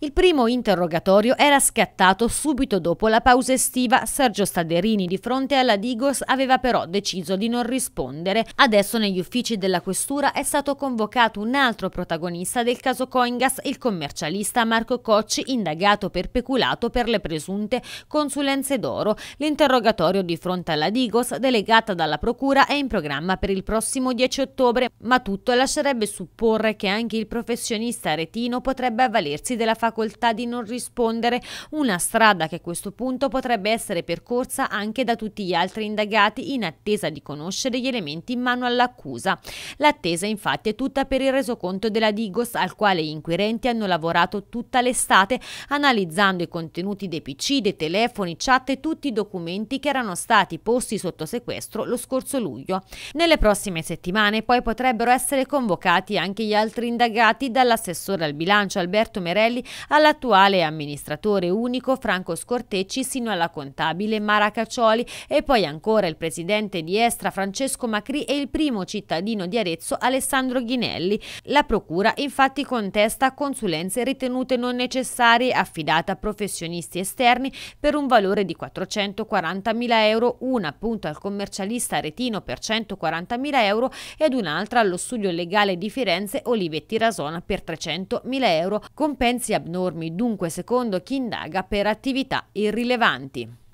Il primo interrogatorio era scattato subito dopo la pausa estiva. Sergio Staderini di fronte alla Digos aveva però deciso di non rispondere. Adesso negli uffici della questura è stato convocato un altro protagonista del caso Coingas, il commercialista Marco Cocci, indagato per peculato per le presunte consulenze d'oro. L'interrogatorio di fronte alla Digos, delegata dalla Procura, è in programma per il prossimo 10 ottobre, ma tutto lascerebbe supporre che anche il professionista retino potrebbe avvalersi della facoltà facoltà di non rispondere, una strada che a questo punto potrebbe essere percorsa anche da tutti gli altri indagati in attesa di conoscere gli elementi in mano all'accusa. L'attesa infatti è tutta per il resoconto della Digos al quale gli inquirenti hanno lavorato tutta l'estate analizzando i contenuti dei PC, dei telefoni, chat e tutti i documenti che erano stati posti sotto sequestro lo scorso luglio. Nelle prossime settimane poi potrebbero essere convocati anche gli altri indagati dall'assessore al bilancio Alberto Merelli all'attuale amministratore unico Franco Scortecci sino alla contabile Mara Caccioli e poi ancora il presidente di Estra Francesco Macri e il primo cittadino di Arezzo Alessandro Ghinelli. La procura infatti contesta consulenze ritenute non necessarie affidate a professionisti esterni per un valore di 440.000 euro, una appunto al commercialista aretino per 140.000 euro ed un'altra allo studio legale di Firenze Olivetti Rasona per 300.000 euro, compensi abbonati abnormi, dunque secondo chi indaga per attività irrilevanti.